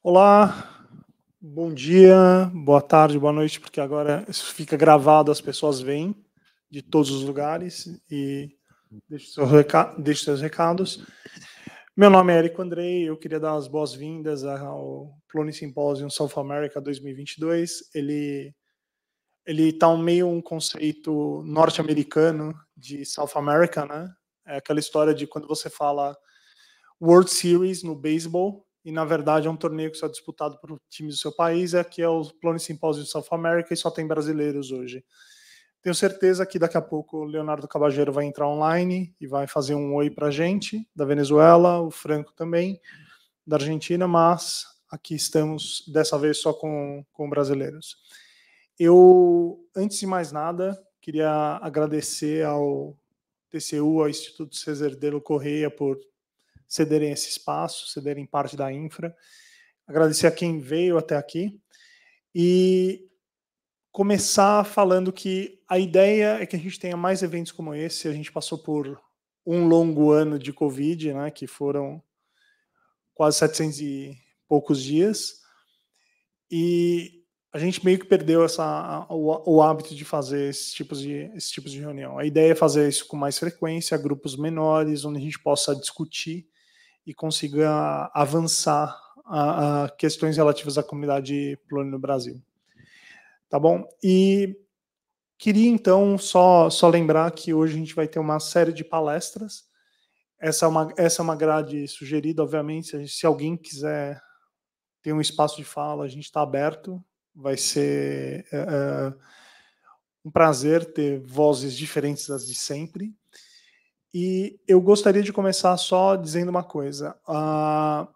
Olá, bom dia, boa tarde, boa noite, porque agora isso fica gravado, as pessoas vêm de todos os lugares e deixam seus, seus recados. Meu nome é Érico Andrei, eu queria dar as boas-vindas ao Plone Symposium South America 2022. Ele ele está um meio um conceito norte-americano de South America, né? É aquela história de quando você fala World Series no beisebol, e na verdade é um torneio que só é disputado por times do seu país, é que é o Plone Simpósio de South America e só tem brasileiros hoje. Tenho certeza que daqui a pouco o Leonardo Cabageiro vai entrar online e vai fazer um oi para a gente, da Venezuela, o Franco também, da Argentina, mas aqui estamos dessa vez só com, com brasileiros. Eu, antes de mais nada, queria agradecer ao TCU, ao Instituto Cesar Delo Correia, por cederem esse espaço, cederem parte da infra. Agradecer a quem veio até aqui e começar falando que a ideia é que a gente tenha mais eventos como esse. A gente passou por um longo ano de Covid, né, que foram quase 700 e poucos dias. E a gente meio que perdeu essa, o, o hábito de fazer esses tipos de, esses tipos de reunião. A ideia é fazer isso com mais frequência, grupos menores, onde a gente possa discutir e consiga avançar a, a questões relativas à comunidade plurina no Brasil. Tá bom? E queria então só, só lembrar que hoje a gente vai ter uma série de palestras. Essa é uma, essa é uma grade sugerida, obviamente, se, se alguém quiser ter um espaço de fala, a gente está aberto. Vai ser eh, eh, um prazer ter vozes diferentes das de sempre. E eu gostaria de começar só dizendo uma coisa. A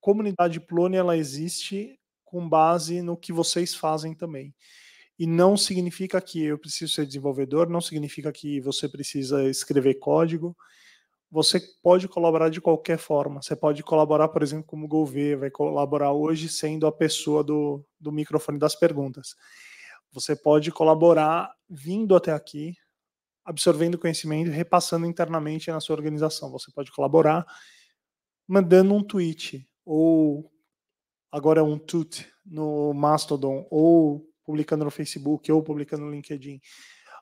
comunidade Plone ela existe com base no que vocês fazem também. E não significa que eu preciso ser desenvolvedor, não significa que você precisa escrever código. Você pode colaborar de qualquer forma. Você pode colaborar, por exemplo, como o Gouveia vai colaborar hoje sendo a pessoa do, do microfone das perguntas. Você pode colaborar vindo até aqui, absorvendo conhecimento e repassando internamente na sua organização. Você pode colaborar mandando um tweet ou agora um tweet no Mastodon ou publicando no Facebook ou publicando no LinkedIn.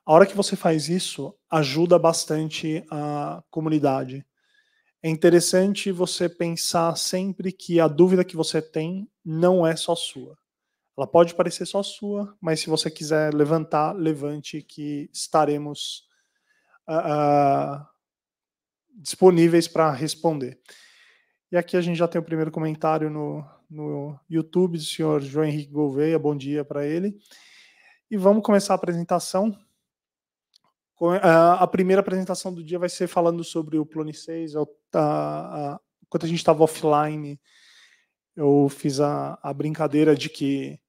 A hora que você faz isso, ajuda bastante a comunidade. É interessante você pensar sempre que a dúvida que você tem não é só sua. Ela pode parecer só sua, mas se você quiser levantar, levante que estaremos uh, disponíveis para responder. E aqui a gente já tem o primeiro comentário no, no YouTube do senhor João Henrique Gouveia, bom dia para ele. E vamos começar a apresentação. Eh, a primeira apresentação do dia vai ser falando sobre o Plone 6. Enquanto a gente estava offline, eu fiz a, a brincadeira de que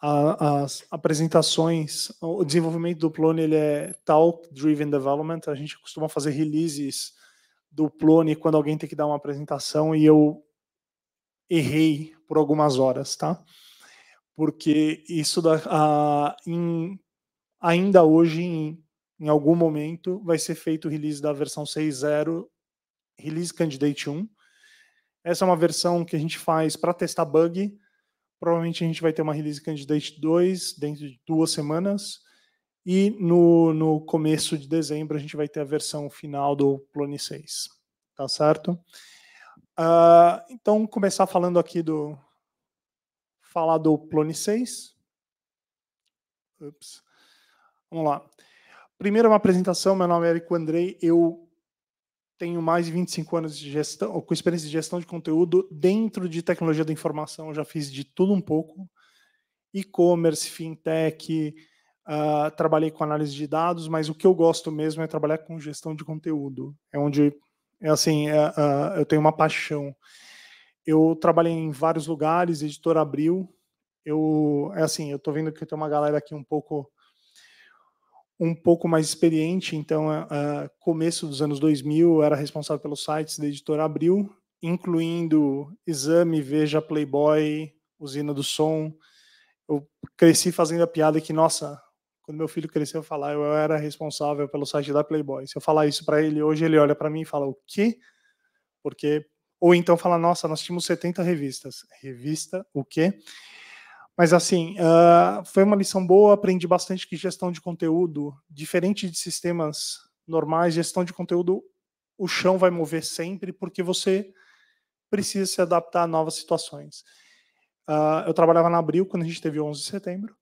a, as apresentações, o desenvolvimento do Plone ele é talk-driven development. A gente costuma fazer releases do Plone quando alguém tem que dar uma apresentação e eu errei por algumas horas, tá? Porque isso da, a, ainda hoje, em, em algum momento, vai ser feito o release da versão 6.0, release candidate 1. Essa é uma versão que a gente faz para testar bug, Provavelmente a gente vai ter uma release candidate 2 dentro de duas semanas. E no, no começo de dezembro a gente vai ter a versão final do Plone 6. Tá certo? Uh, então, começar falando aqui do. Falar do Plone 6. Ups. Vamos lá. Primeiro, uma apresentação. Meu nome é Érico Andrei. Eu tenho mais de 25 anos de gestão, com experiência de gestão de conteúdo dentro de tecnologia da informação, já fiz de tudo um pouco, e-commerce, fintech, uh, trabalhei com análise de dados, mas o que eu gosto mesmo é trabalhar com gestão de conteúdo, é onde é assim, é, uh, eu tenho uma paixão. Eu trabalhei em vários lugares, editora Abril, eu é assim, eu estou vendo que tem uma galera aqui um pouco um pouco mais experiente, então, começo dos anos 2000, era responsável pelos sites da editora Abril, incluindo Exame, Veja, Playboy, Usina do Som. Eu cresci fazendo a piada que, nossa, quando meu filho cresceu, eu falar, eu era responsável pelo site da Playboy. Se eu falar isso para ele hoje, ele olha para mim e fala, o quê? Porque ou então fala, nossa, nós tínhamos 70 revistas. Revista, o quê? Mas assim, uh, foi uma lição boa, aprendi bastante que gestão de conteúdo, diferente de sistemas normais, gestão de conteúdo, o chão vai mover sempre, porque você precisa se adaptar a novas situações. Uh, eu trabalhava na Abril, quando a gente teve 11 de setembro,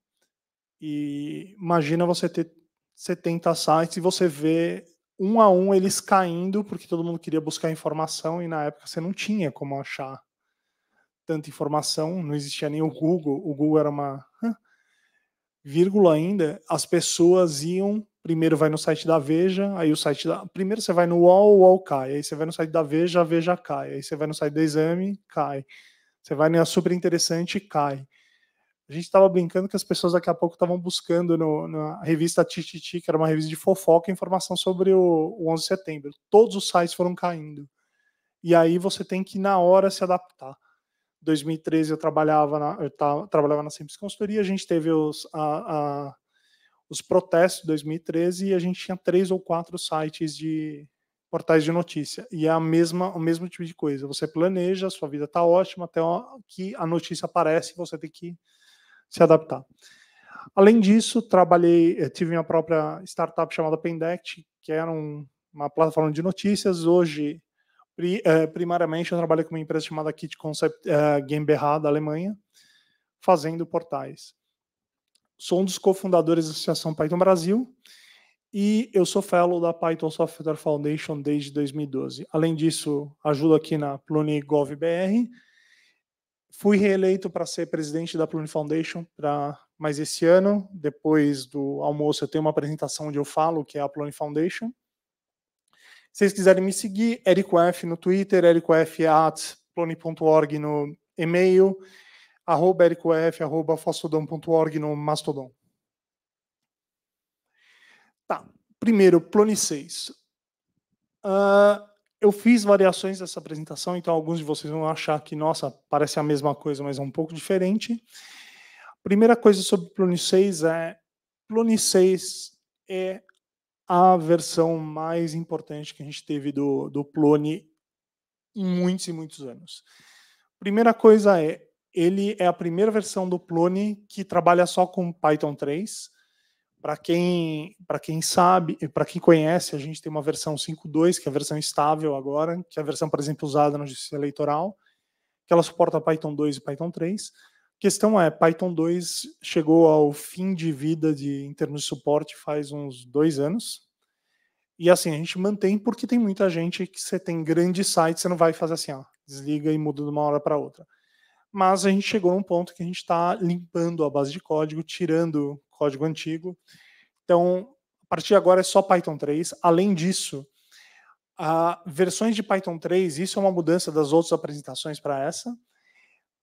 e imagina você ter 70 sites e você vê um a um eles caindo, porque todo mundo queria buscar informação e na época você não tinha como achar tanta informação, não existia nem o Google, o Google era uma vírgula ainda, as pessoas iam, primeiro vai no site da Veja, aí o site da, primeiro você vai no UOL, o UOL cai, aí você vai no site da Veja, a Veja cai, aí você vai no site do Exame, cai. Você vai na Super Interessante, cai. A gente estava brincando que as pessoas daqui a pouco estavam buscando no, na revista Tititi, que era uma revista de fofoca, informação sobre o, o 11 de setembro. Todos os sites foram caindo. E aí você tem que, na hora, se adaptar. 2013 eu trabalhava na, eu tava, trabalhava na Simples Consultoria, a gente teve os, a, a, os protestos de 2013 e a gente tinha três ou quatro sites de portais de notícia. E é a mesma, o mesmo tipo de coisa. Você planeja, sua vida está ótima, até que a notícia aparece e você tem que se adaptar. Além disso, trabalhei, tive minha própria startup chamada Pendect, que era um, uma plataforma de notícias. Hoje eh, primariamente, eu trabalho com uma empresa chamada Kit Concept GmbH eh, da Alemanha, fazendo portais. Sou um dos cofundadores da Associação Python Brasil e eu sou fellow da Python Software Foundation desde 2012. Além disso, ajudo aqui na Pluni Fui reeleito para ser presidente da Pluni Foundation para mais esse ano. Depois do almoço, eu tenho uma apresentação onde eu falo que é a Pluni Foundation. Se vocês quiserem me seguir, Érico F no Twitter, ericof.plone.org no e-mail, arroba ericof, arroba fostodon.org no Mastodon. Tá, primeiro, Plone 6. Uh, ah, eu fiz variações dessa apresentação, então alguns de vocês vão achar que, nossa, parece a mesma coisa, mas é um pouco diferente. primeira coisa sobre Plone 6 é, Plone 6 é a versão mais importante que a gente teve do, do Plone em muitos e muitos anos. Primeira coisa é, ele é a primeira versão do Plone que trabalha só com Python 3. Para quem, pra quem sabe, para quem conhece, a gente tem uma versão 5.2, que é a versão estável agora, que é a versão, por exemplo, usada na justiça eleitoral, que ela suporta Python 2 e Python 3 questão é, Python 2 chegou ao fim de vida de, em termos de suporte faz uns dois anos. E assim, a gente mantém porque tem muita gente que você tem grande site você não vai fazer assim, ó, desliga e muda de uma hora para outra. Mas a gente chegou num ponto que a gente está limpando a base de código, tirando código antigo. Então, a partir de agora é só Python 3. Além disso, a versões de Python 3, isso é uma mudança das outras apresentações para essa.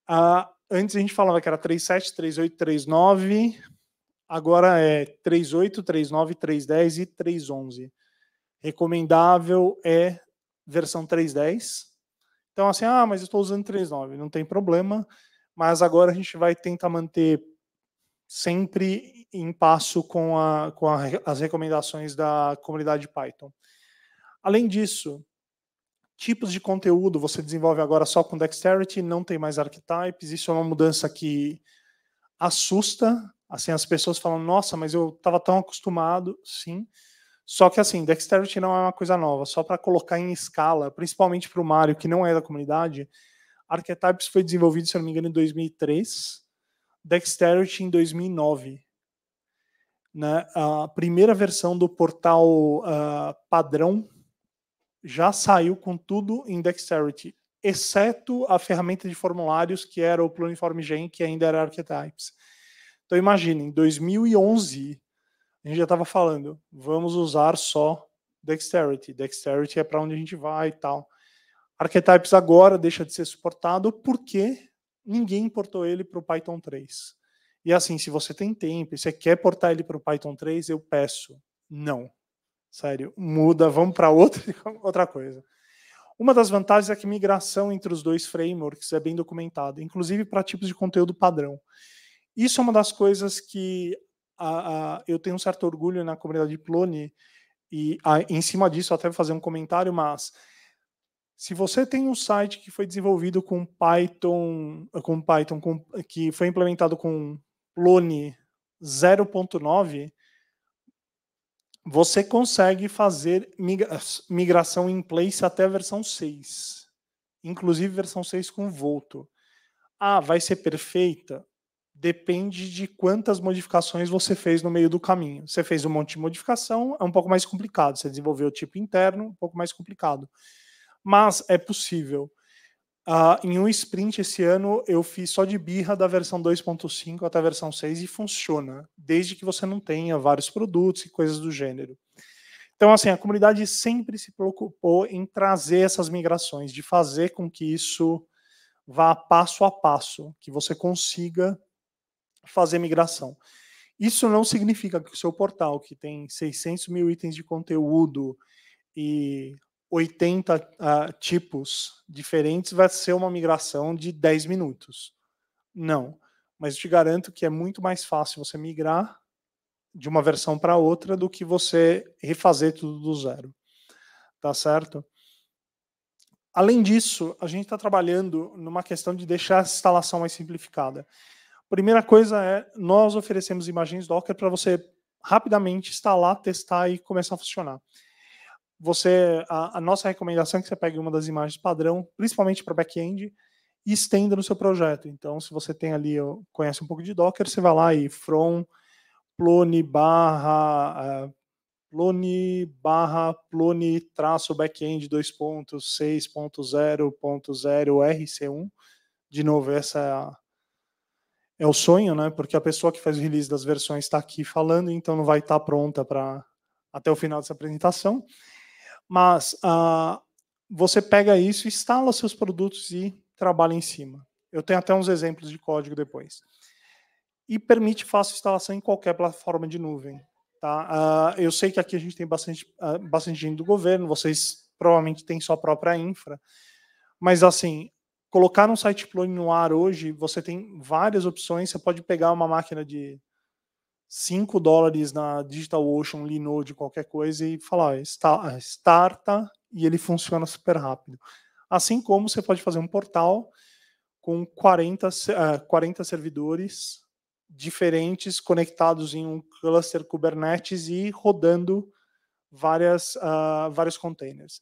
A Antes a gente falava que era 37, 38, 39. Agora é 38, 39, 310 e 311. Recomendável é versão 310. Então, assim, ah, mas eu estou usando 3.9, não tem problema. Mas agora a gente vai tentar manter sempre em passo com, a, com a, as recomendações da comunidade Python. Além disso, tipos de conteúdo você desenvolve agora só com Dexterity, não tem mais archetypes. Isso é uma mudança que assusta. Assim, as pessoas falam, nossa, mas eu estava tão acostumado. Sim. Só que assim, Dexterity não é uma coisa nova. Só para colocar em escala, principalmente para o Mario, que não é da comunidade, Archetypes foi desenvolvido, se não me engano, em 2003. Dexterity em 2009. Né? A primeira versão do portal uh, padrão já saiu com tudo em Dexterity, exceto a ferramenta de formulários que era o Pluriform Gen, que ainda era Archetypes. Então imagine, em 2011, a gente já estava falando, vamos usar só Dexterity. Dexterity é para onde a gente vai e tal. Archetypes agora deixa de ser suportado porque ninguém importou ele para o Python 3. E assim, se você tem tempo e você quer portar ele para o Python 3, eu peço, não. Sério, muda, vamos para outra, outra coisa. Uma das vantagens é que migração entre os dois frameworks é bem documentada, inclusive para tipos de conteúdo padrão. Isso é uma das coisas que a, a, eu tenho um certo orgulho na comunidade de Plone, e a, em cima disso até vou fazer um comentário, mas se você tem um site que foi desenvolvido com Python, com Python com, que foi implementado com Plone 0.9, você consegue fazer migração em place até a versão 6, inclusive versão 6 com Volto. Ah, vai ser perfeita? Depende de quantas modificações você fez no meio do caminho. Você fez um monte de modificação, é um pouco mais complicado. Você desenvolveu o tipo interno, um pouco mais complicado. Mas é possível. Uh, em um sprint esse ano eu fiz só de birra da versão 2.5 até a versão 6 e funciona, desde que você não tenha vários produtos e coisas do gênero. Então, assim, a comunidade sempre se preocupou em trazer essas migrações, de fazer com que isso vá passo a passo, que você consiga fazer migração. Isso não significa que o seu portal, que tem 600 mil itens de conteúdo e 80 uh, ah, tipos diferentes, vai ser uma migração de 10 minutos. Não. Mas te garanto que é muito mais fácil você migrar de uma versão para outra do que você refazer tudo do zero. Tá certo? Além disso, a gente está trabalhando numa questão de deixar a instalação mais simplificada. Primeira coisa é, nós oferecemos imagens Docker para você rapidamente instalar, testar e começar a funcionar você a, a, nossa recomendação é que você pegue uma das imagens padrão, principalmente para back-end, e estenda no seu projeto. Então, se você tem ali, conhece um pouco de Docker, você vai lá e from plone barra uh, plone barra plone traço backend 2.6.0.0rc1. De novo, essa é, é, o sonho, né? Porque a pessoa que faz o release das versões está aqui falando, então não vai estar tá pronta para até o final dessa apresentação. Mas uh, você pega isso, instala seus produtos e trabalha em cima. Eu tenho até uns exemplos de código depois. E permite fácil instalação em qualquer plataforma de nuvem. Tá? Uh, eu sei que aqui a gente tem bastante, uh, bastante gente do governo, vocês provavelmente têm sua própria infra. Mas, assim, colocar um site plano no ar hoje, você tem várias opções. Você pode pegar uma máquina de 5 dólares na DigitalOcean, Linode, qualquer coisa e falar, está, starta e ele funciona super rápido. Assim como você pode fazer um portal com 40, 40 eh, servidores diferentes conectados em um cluster Kubernetes e rodando várias, uh, vários containers.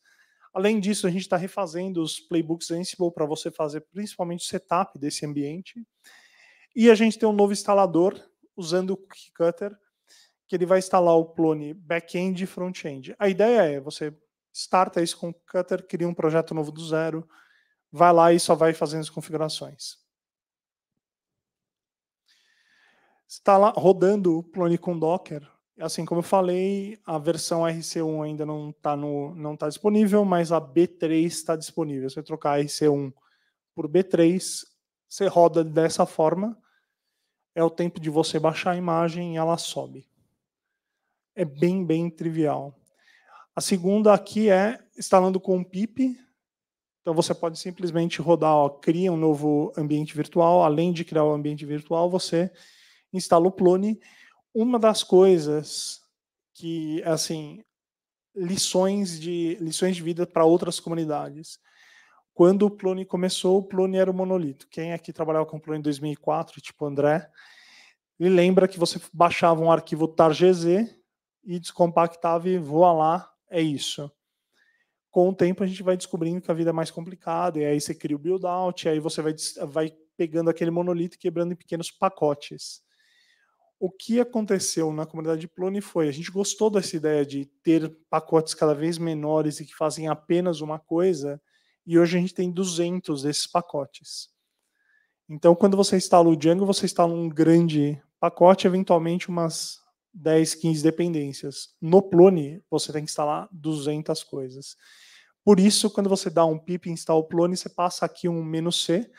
Além disso, a gente está refazendo os playbooks Ansible para você fazer principalmente o setup desse ambiente. E a gente tem um novo instalador usando o Cookie Cutter, que ele vai instalar o clone back-end e front-end. A ideia é você starta isso com o Cutter, cria um projeto novo do zero, vai lá e só vai fazendo as configurações. Está lá rodando o clone com Docker. Assim como eu falei, a versão RC1 ainda não está não tá disponível, mas a B3 está disponível. Se você trocar RC1 por B3, você roda dessa forma é o tempo de você baixar a imagem e ela sobe. É bem, bem trivial. A segunda aqui é instalando com o PIP. Então você pode simplesmente rodar, ó, cria um novo ambiente virtual. Além de criar o um ambiente virtual, você instala o Plone. Uma das coisas que, assim, lições de lições de vida para outras comunidades. Quando o Plone começou, o Plone era o monolito. Quem aqui trabalhava com o Plone em 2004, tipo André, ele lembra que você baixava um arquivo targz e descompactava e voa lá, é isso. Com o tempo a gente vai descobrindo que a vida é mais complicada, e aí você cria o build out, e aí você vai, vai pegando aquele monolito e quebrando em pequenos pacotes. O que aconteceu na comunidade de Plone foi, a gente gostou dessa ideia de ter pacotes cada vez menores e que fazem apenas uma coisa, e hoje a gente tem 200 desses pacotes. Então, quando você instala o Django, você instala um grande pacote, eventualmente umas 10, 15 dependências. No Plone, você tem que instalar 200 coisas. Por isso, quando você dá um pip install Plone, você passa aqui um "-c",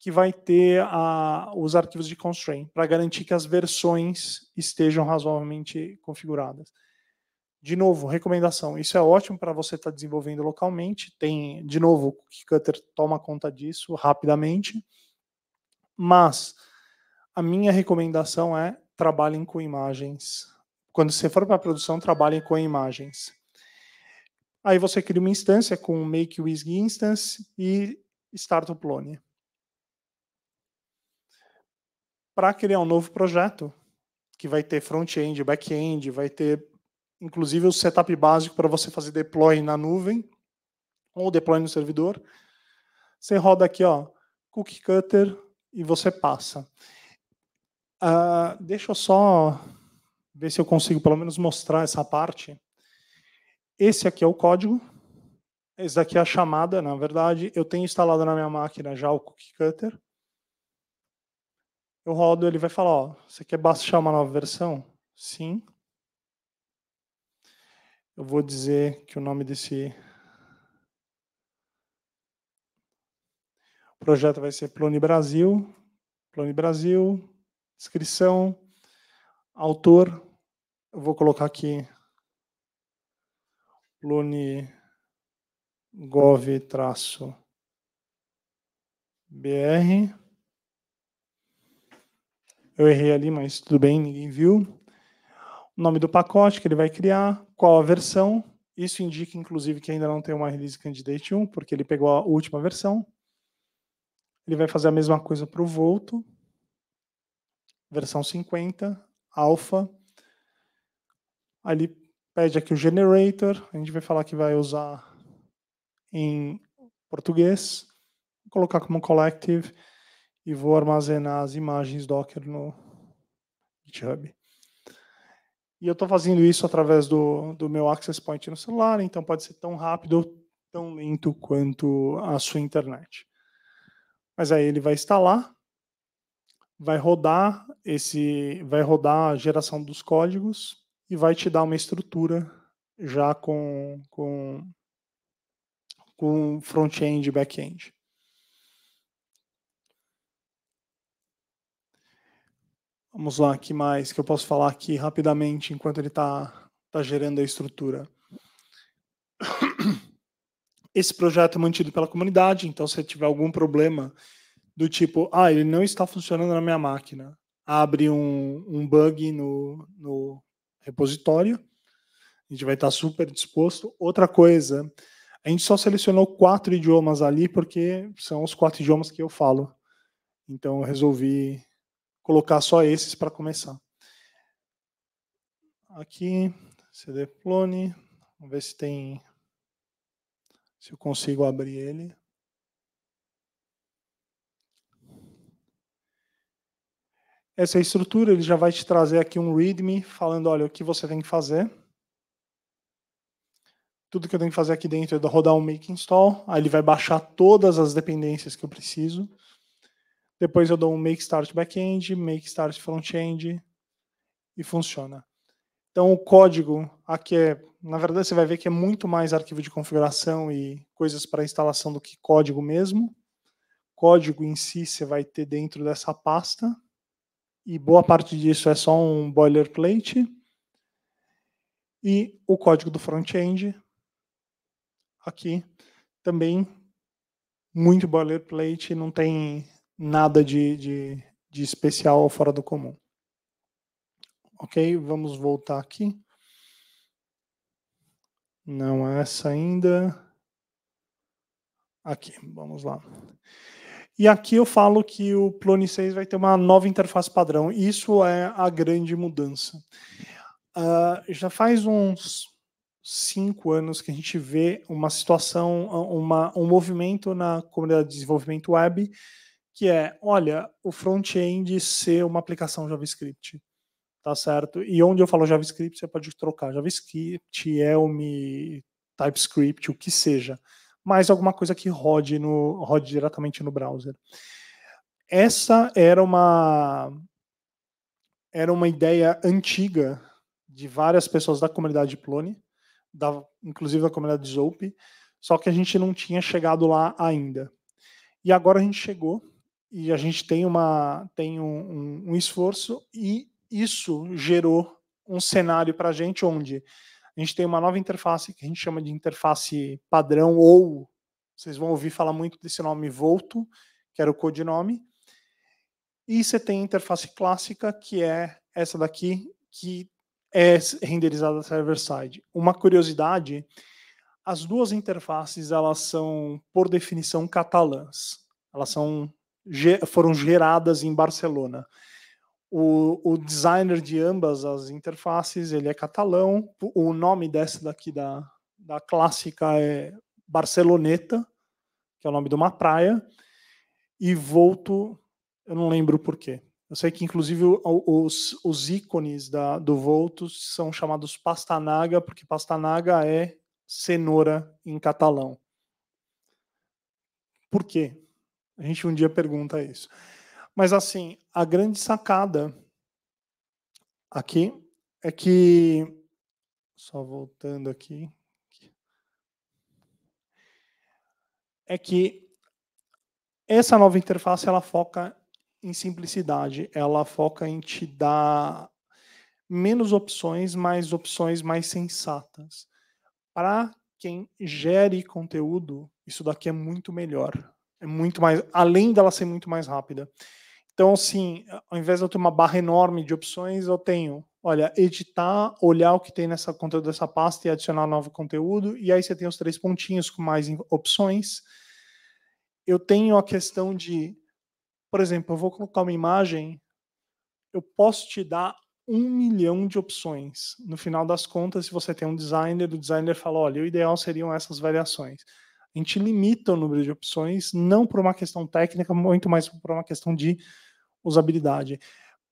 que vai ter ah, os arquivos de constraint, para garantir que as versões estejam razoavelmente configuradas. De novo, recomendação. Isso é ótimo para você estar tá desenvolvendo localmente. Tem, de novo, o Cookie Cutter toma conta disso rapidamente. Mas a minha recomendação é trabalhem com imagens. Quando você for para a produção, trabalhem com imagens. Aí você cria uma instância com o Make Instance e Startup o Para criar um novo projeto, que vai ter front-end, back-end, vai ter inclusive o setup básico para você fazer deploy na nuvem ou deploy no servidor. Você roda aqui, ó, cookie cutter e você passa. Uh, deixa eu só ver se eu consigo pelo menos mostrar essa parte. Esse aqui é o código. Esse daqui é a chamada, na verdade. Eu tenho instalado na minha máquina já o cookie cutter. Eu rodo, ele vai falar, ó, você quer baixar uma nova versão? Sim eu vou dizer que o nome desse projeto vai ser Plone Brasil. Plone Brasil, inscrição, autor, eu vou colocar aqui Plone gov-br. Eu errei ali, mas tudo bem, ninguém viu. O nome do pacote que ele vai criar, qual a versão. Isso indica, inclusive, que ainda não tem uma release candidate 1, porque ele pegou a última versão. Ele vai fazer a mesma coisa para o Volto, versão 50, alfa. Ali pede aqui o generator, a gente vai falar que vai usar em português, vou colocar como collective e vou armazenar as imagens Docker no GitHub. E eu estou fazendo isso através do, do meu access point no celular, então pode ser tão rápido ou tão lento quanto a sua internet. Mas aí ele vai instalar, vai rodar esse, vai rodar a geração dos códigos e vai te dar uma estrutura já com com, com front-end e back-end. Vamos lá, que mais que eu posso falar aqui rapidamente enquanto ele está tá gerando a estrutura? Esse projeto é mantido pela comunidade, então se tiver algum problema do tipo, ah, ele não está funcionando na minha máquina, abre um, um bug no, no repositório, a gente vai estar tá super disposto. Outra coisa, a gente só selecionou quatro idiomas ali porque são os quatro idiomas que eu falo. Então eu resolvi colocar só esses para começar. Aqui, CD vamos ver se tem se eu consigo abrir ele. Essa estrutura ele já vai te trazer aqui um README falando, olha, o que você tem que fazer. Tudo que eu tenho que fazer aqui dentro é rodar um make install, aí ele vai baixar todas as dependências que eu preciso. Depois eu dou um make start backend, make start frontend e funciona. Então o código aqui é, na verdade você vai ver que é muito mais arquivo de configuração e coisas para instalação do que código mesmo. Código em si você vai ter dentro dessa pasta e boa parte disso é só um boilerplate. E o código do front-end aqui também muito boilerplate, não tem nada de, de, de especial ou fora do comum. Ok, vamos voltar aqui. Não é essa ainda. Aqui, vamos lá. E aqui eu falo que o Plone 6 vai ter uma nova interface padrão. Isso é a grande mudança. Uh, já faz uns cinco anos que a gente vê uma situação, uma, um movimento na comunidade de desenvolvimento web que é, olha, o front-end ser uma aplicação JavaScript, tá certo? E onde eu falo JavaScript, você pode trocar JavaScript, Elm, TypeScript, o que seja, mas alguma coisa que rode, no, rode diretamente no browser. Essa era uma era uma ideia antiga de várias pessoas da comunidade Plone, da, inclusive da comunidade Zope, só que a gente não tinha chegado lá ainda. E agora a gente chegou e a gente tem, uma, tem um, um, um esforço, e isso gerou um cenário para a gente onde a gente tem uma nova interface que a gente chama de interface padrão, ou vocês vão ouvir falar muito desse nome Volto, que era o codinome, e você tem a interface clássica, que é essa daqui, que é renderizada server-side. Uma curiosidade, as duas interfaces elas são, por definição, catalãs. Elas são foram geradas em Barcelona. O, o, designer de ambas as interfaces, ele é catalão. O nome dessa daqui da, da clássica é Barceloneta, que é o nome de uma praia. E Volto, eu não lembro porquê. Eu sei que, inclusive, os, os ícones da, do Volto são chamados Pastanaga, porque Pastanaga é cenoura em catalão. Por quê? A gente um dia pergunta isso. Mas assim, a grande sacada aqui é que só voltando aqui é que essa nova interface ela foca em simplicidade, ela foca em te dar menos opções, mais opções mais sensatas. Para quem gere conteúdo, isso daqui é muito melhor. É muito mais, além dela ser muito mais rápida. Então, assim, ao invés de eu ter uma barra enorme de opções, eu tenho, olha, editar, olhar o que tem nessa conteúdo dessa pasta e adicionar novo conteúdo, e aí você tem os três pontinhos com mais opções. Eu tenho a questão de, por exemplo, eu vou colocar uma imagem, eu posso te dar um milhão de opções. No final das contas, se você tem um designer, o designer fala, olha, o ideal seriam essas variações a gente limita o número de opções, não por uma questão técnica, muito mais por uma questão de usabilidade.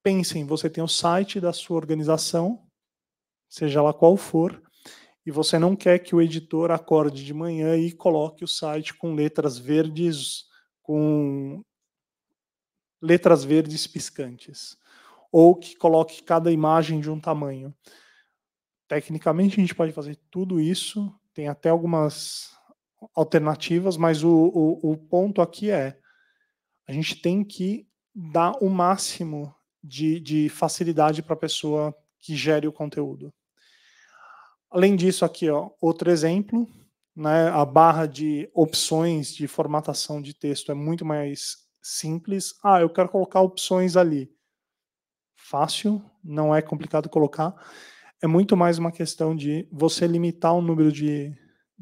Pensem, você tem o site da sua organização, seja lá qual for, e você não quer que o editor acorde de manhã e coloque o site com letras verdes, com letras verdes piscantes, ou que coloque cada imagem de um tamanho. Tecnicamente, a gente pode fazer tudo isso, tem até algumas alternativas, mas o, o, o ponto aqui é a gente tem que dar o máximo de, de facilidade para a pessoa que gere o conteúdo. Além disso, aqui, ó, outro exemplo, né, a barra de opções de formatação de texto é muito mais simples. Ah, eu quero colocar opções ali. Fácil, não é complicado colocar. É muito mais uma questão de você limitar o número de,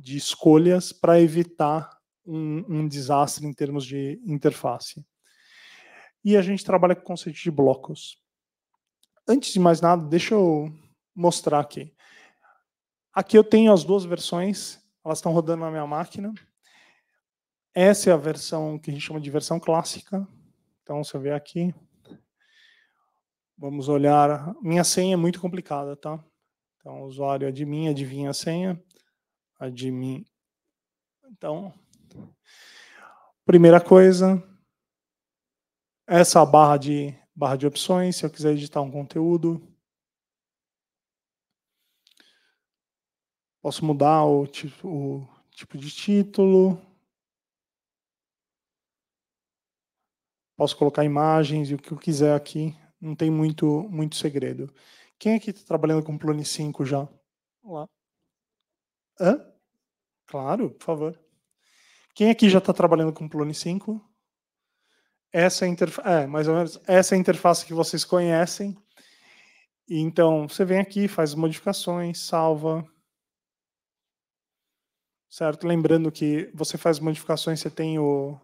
de escolhas para evitar um, um, desastre em termos de interface. E a gente trabalha com o conceito de blocos. Antes de mais nada, deixa eu mostrar aqui. Aqui eu tenho as duas versões, elas estão rodando na minha máquina. Essa é a versão que a gente chama de versão clássica. Então, você vê aqui. Vamos olhar. Minha senha é muito complicada, tá? Então, o usuário admin, adivinha a senha admin. Então, primeira coisa, essa barra de barra de opções, se eu quiser editar um conteúdo, posso mudar o tipo, o tipo de título, posso colocar imagens e o que eu quiser aqui, não tem muito muito segredo. Quem aqui é está trabalhando com Plone 5 já? Olá. Hã? Claro, por favor. Quem aqui já está trabalhando com Plone 5? Essa é, interfa é, mais ou menos, essa é a interface que vocês conhecem. Então, você vem aqui, faz modificações, salva. Certo? Lembrando que você faz modificações, você tem o,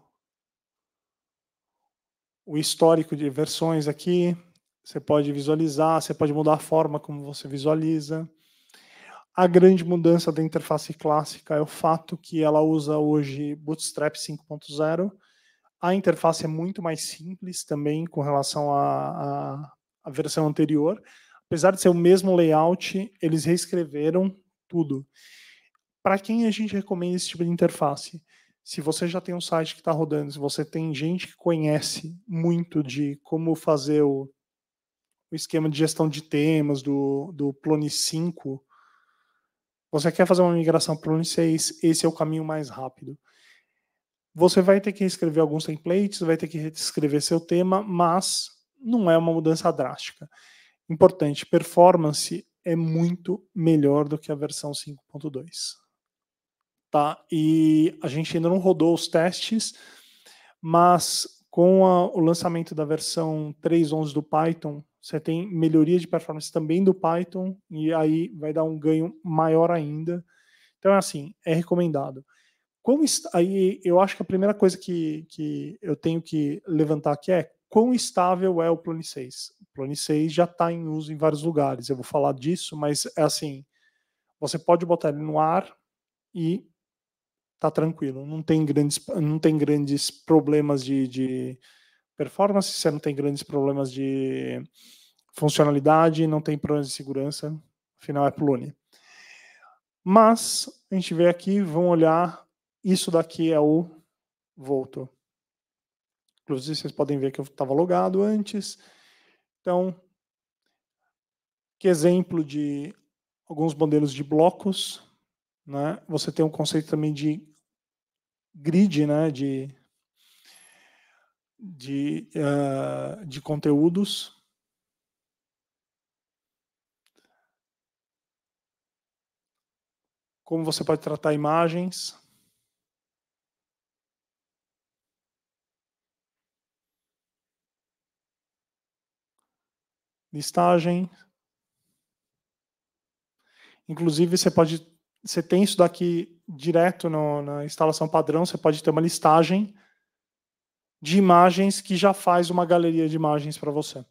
o histórico de versões aqui. Você pode visualizar, você pode mudar a forma como você visualiza. A grande mudança da interface clássica é o fato que ela usa hoje Bootstrap 5.0. A interface é muito mais simples também com relação à, à versão anterior. Apesar de ser o mesmo layout, eles reescreveram tudo. Para quem a gente recomenda esse tipo de interface? Se você já tem um site que está rodando, se você tem gente que conhece muito de como fazer o, o esquema de gestão de temas do, do Plone 5, você quer fazer uma migração para o N6, esse é o caminho mais rápido. Você vai ter que reescrever alguns templates, vai ter que reescrever seu tema, mas não é uma mudança drástica. Importante, performance é muito melhor do que a versão 5.2. Tá? E a gente ainda não rodou os testes, mas com a, o lançamento da versão 3.11 do Python, você tem melhorias de performance também do Python, e aí vai dar um ganho maior ainda. Então, é assim, é recomendado. Como aí eu acho que a primeira coisa que, que eu tenho que levantar aqui é quão estável é o Plone 6. O Plone 6 já está em uso em vários lugares, eu vou falar disso, mas é assim, você pode botar ele no ar e tá tranquilo, não tem grandes, não tem grandes problemas de, de performance, você não tem grandes problemas de funcionalidade, não tem problemas de segurança, afinal é Plune. Mas a gente vê aqui, vão olhar, isso daqui é o Volto. Inclusive, vocês podem ver que eu estava logado antes. Então, que exemplo de alguns modelos de blocos. Né? Você tem um conceito também de grid, né? de de, uh, de conteúdos. Como você pode tratar imagens. Listagem. Inclusive, você pode. Você tem isso daqui direto no, na instalação padrão, você pode ter uma listagem de imagens que já faz uma galeria de imagens para você.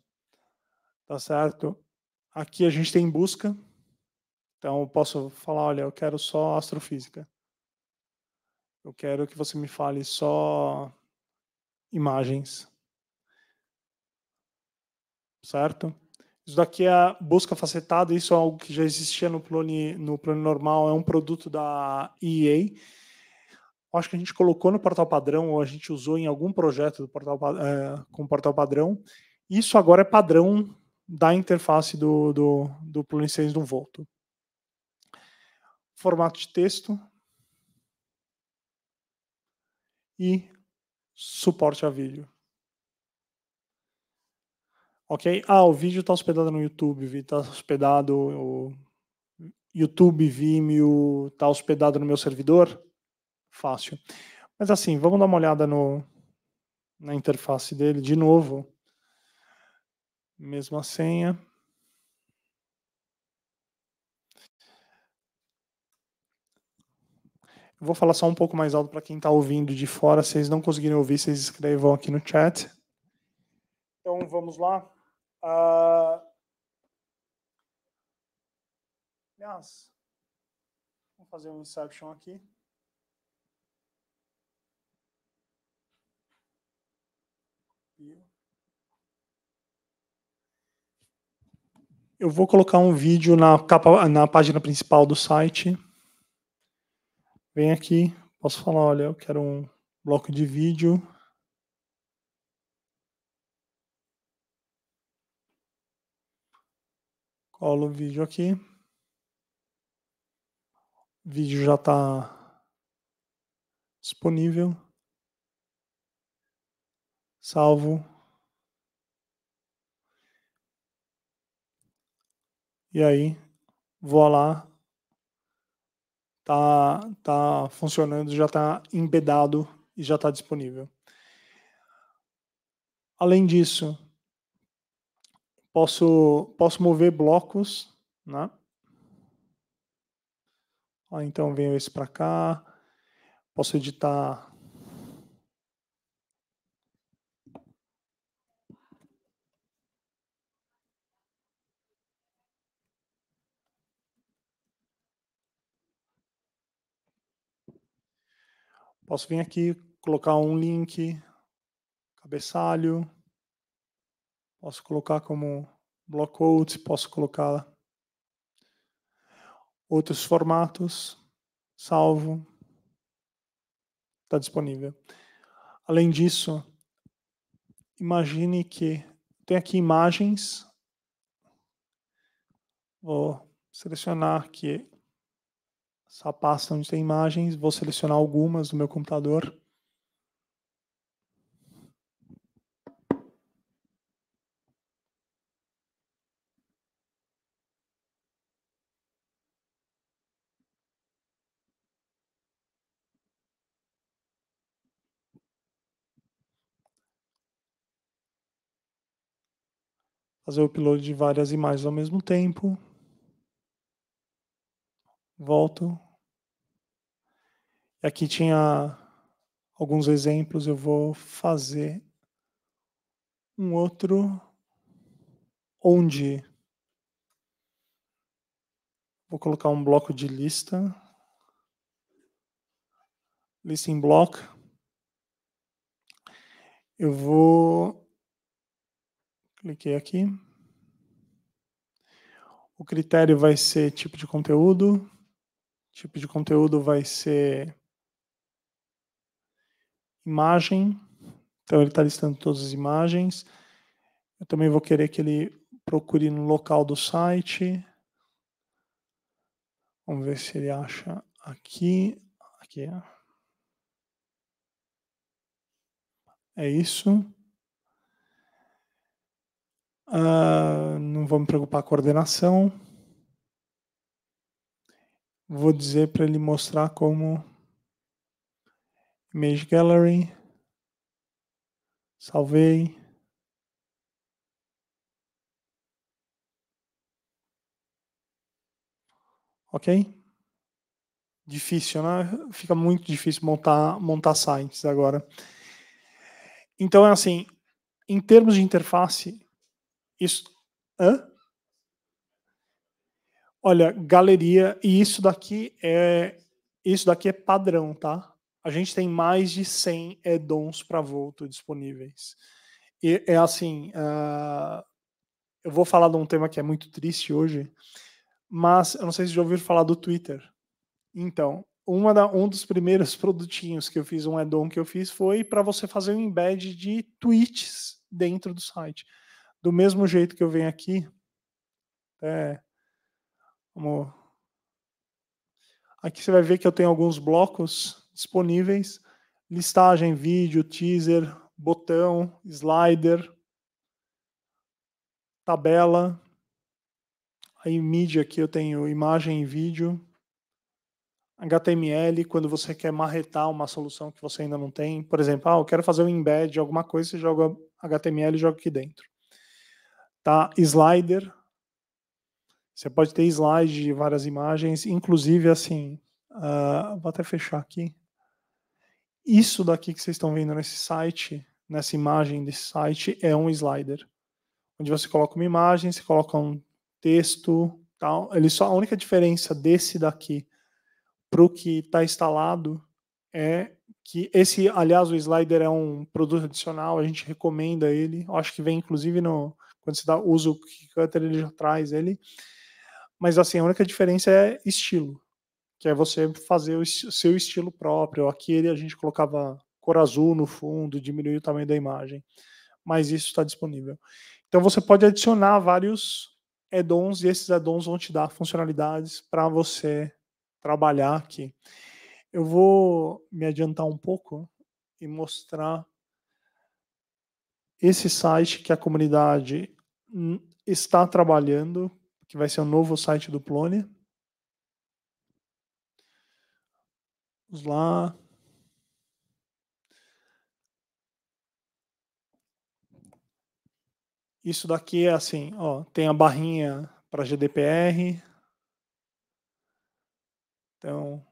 Tá certo? Aqui a gente tem busca. Então eu posso falar, olha, eu quero só astrofísica. Eu quero que você me fale só imagens. Certo? Isso daqui é a busca facetada, isso é algo que já existia no plano no plano normal, é um produto da EA acho que a gente colocou no portal padrão ou a gente usou em algum projeto do portal, é, com o portal padrão. Isso agora é padrão da interface do, do, do PluliSense do Volto. Formato de texto e suporte a vídeo. Ok? Ah, o vídeo está hospedado no YouTube, está hospedado o YouTube, Vimeo, está hospedado no meu servidor fácil. Mas assim, vamos dar uma olhada no, na interface dele de novo. Mesma senha. Eu vou falar só um pouco mais alto para quem está ouvindo de fora. Se vocês não conseguirem ouvir, vocês escrevam aqui no chat. Então vamos lá. Uh... Aliás, vamos fazer um inception aqui. Eu vou colocar um vídeo na, capa, na página principal do site. Vem aqui, posso falar, olha, eu quero um bloco de vídeo. Colo o vídeo aqui. O vídeo já está disponível. Salvo. E aí, vou lá, tá, tá funcionando, já está embedado e já está disponível. Além disso, posso, posso mover blocos, né? então venho esse para cá, posso editar Posso vir aqui, colocar um link, cabeçalho, posso colocar como block quotes, posso colocar outros formatos, salvo, está disponível. Além disso, imagine que tem aqui imagens, vou selecionar aqui essa pasta onde tem imagens, vou selecionar algumas do meu computador. fazer o upload de várias imagens ao mesmo tempo. Volto, Aqui é tinha alguns exemplos, eu vou fazer um outro onde vou colocar um bloco de lista. Lista em bloco. Eu vou cliquei aqui. O critério vai ser tipo de conteúdo. Tipo de conteúdo vai ser imagem. Então ele está listando todas as imagens. Eu também vou querer que ele procure no local do site. Vamos ver se ele acha aqui. Aqui. É isso. Uh, não vou me preocupar com a coordenação. Vou dizer para ele mostrar como Image Gallery. Salvei. Ok? Difícil, né? Fica muito difícil montar, montar sites agora. Então, é assim, em termos de interface, isso... Hã? Olha, galeria, e isso daqui é isso daqui é padrão, tá? a gente tem mais de 100 addons para Volto disponíveis. E é assim, uh, eu vou falar de um tema que é muito triste hoje, mas eu não sei se já ouviram falar do Twitter. Então, uma da, um dos primeiros produtinhos que eu fiz, um addon que eu fiz, foi para você fazer um embed de tweets dentro do site. Do mesmo jeito que eu venho aqui, é, vamos, aqui você vai ver que eu tenho alguns blocos disponíveis: listagem, vídeo, teaser, botão, slider, tabela. Aí, mídia aqui eu tenho imagem e vídeo. HTML, quando você quer marretar uma solução que você ainda não tem. Por exemplo, ah, eu quero fazer um embed de alguma coisa, você joga HTML e joga aqui dentro. Tá? Slider. Você pode ter slide de várias imagens, inclusive assim. Uh, vou até fechar aqui. Isso daqui que vocês estão vendo nesse site, nessa imagem desse site, é um slider. Onde você coloca uma imagem, você coloca um texto, tal. Ele só, a única diferença desse daqui para o que está instalado é que esse, aliás, o slider é um produto adicional, a gente recomenda ele. Eu acho que vem inclusive no quando você dá o cutter, ele já traz ele. Mas assim, a única diferença é estilo que é você fazer o seu estilo próprio. Aqui a gente colocava cor azul no fundo, diminuir o tamanho da imagem, mas isso está disponível. Então você pode adicionar vários addons e esses addons vão te dar funcionalidades para você trabalhar aqui. Eu vou me adiantar um pouco e mostrar esse site que a comunidade está trabalhando, que vai ser o novo site do Plone. Vamos lá. Isso daqui é assim, ó, tem a barrinha para GDPR. Então,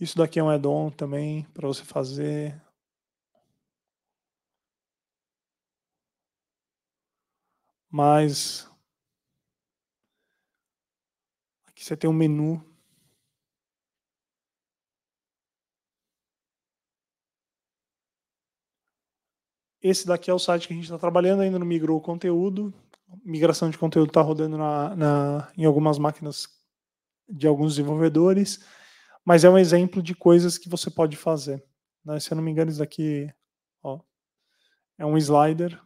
Isso daqui é um add-on também para você fazer Mas aqui você tem um menu. Esse daqui é o site que a gente está trabalhando, ainda não migrou o conteúdo. Migração de conteúdo está rodando na, na, em algumas máquinas de alguns desenvolvedores, mas é um exemplo de coisas que você pode fazer. Né? Se eu não me engano, isso daqui ó, é um slider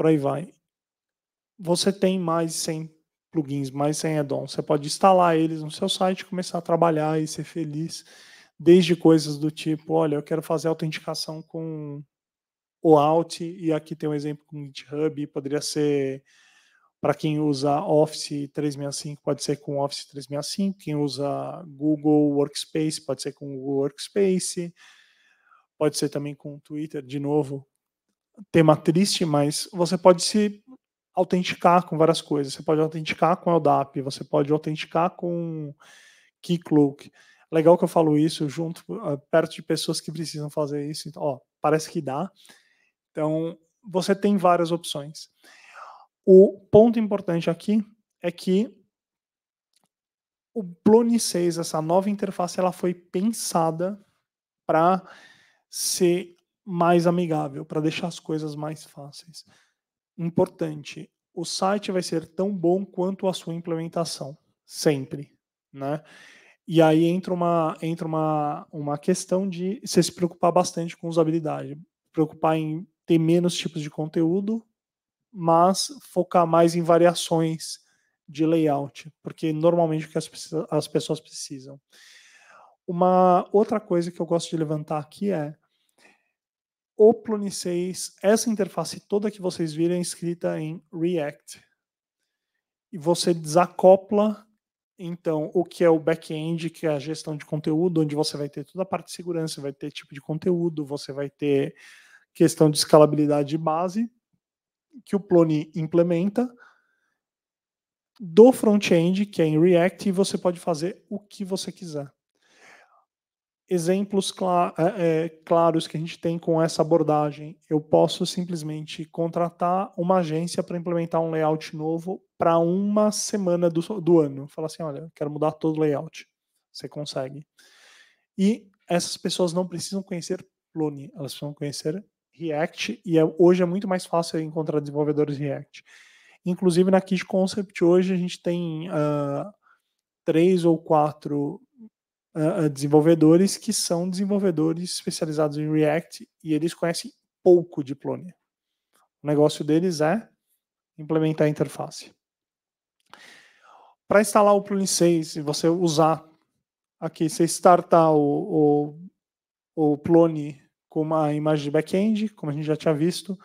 por aí vai. Você tem mais 100 plugins, mais 100 add-ons. Você pode instalar eles no seu site, começar a trabalhar e ser feliz. Desde coisas do tipo, olha, eu quero fazer autenticação com o Alt, e aqui tem um exemplo com o GitHub, poderia ser para quem usa Office 365, pode ser com Office 365. Quem usa Google Workspace, pode ser com o Google Workspace. Pode ser também com o Twitter, de novo, tema triste, mas você pode se autenticar com várias coisas. Você pode autenticar com LDAP, você pode autenticar com Keycloak. Legal que eu falo isso junto, eh, perto de pessoas que precisam fazer isso. Então, ó, parece que dá. Então, você tem várias opções. O ponto importante aqui é que o Plone 6, essa nova interface, ela foi pensada para ser mais amigável, para deixar as coisas mais fáceis. Importante, o site vai ser tão bom quanto a sua implementação, sempre, né? E aí entra uma entra uma uma questão de você se preocupar bastante com usabilidade, preocupar em ter menos tipos de conteúdo, mas focar mais em variações de layout, porque normalmente é o que as, as pessoas precisam. Uma outra coisa que eu gosto de levantar aqui é o Plone 6, essa interface toda que vocês viram é escrita em React. E você desacopla, então, o que é o back-end, que é a gestão de conteúdo, onde você vai ter toda a parte de segurança, vai ter tipo de conteúdo, você vai ter questão de escalabilidade de base, que o Plone implementa, do front-end, que é em React, e você pode fazer o que você quiser exemplos é, é, claros que a gente tem com essa abordagem. Eu posso simplesmente contratar uma agência para implementar um layout novo para uma semana do, do ano. Falar assim: olha, quero mudar todo o layout. Você consegue. E essas pessoas não precisam conhecer Plone, elas precisam conhecer React, e é, hoje é muito mais fácil encontrar desenvolvedores React. Inclusive na Kit Concept, hoje a gente tem uh, três ou quatro uh, desenvolvedores que são desenvolvedores especializados em React e eles conhecem pouco de Plone. O negócio deles é implementar a interface. Para instalar o Plone 6 e você usar aqui, você startar o, o, o Plone com uma imagem de back-end, como a gente já tinha visto.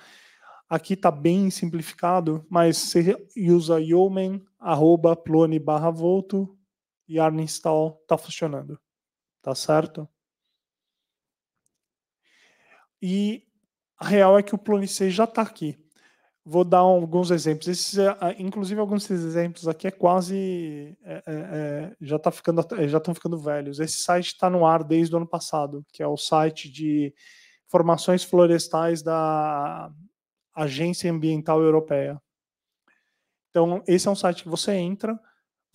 Aqui está bem simplificado, mas você usa yeoman, arroba, plone, barra, volto, yarn install está funcionando. Tá certo? E a real é que o Plone C já está aqui. Vou dar alguns exemplos. Esses, eh, ah, inclusive, alguns desses exemplos aqui é quase. É, é, é já tá ficando, eh, já estão ficando velhos. Esse site está no ar desde o ano passado, que é o site de formações florestais da Agência Ambiental Europeia. Então, esse é um site que você entra,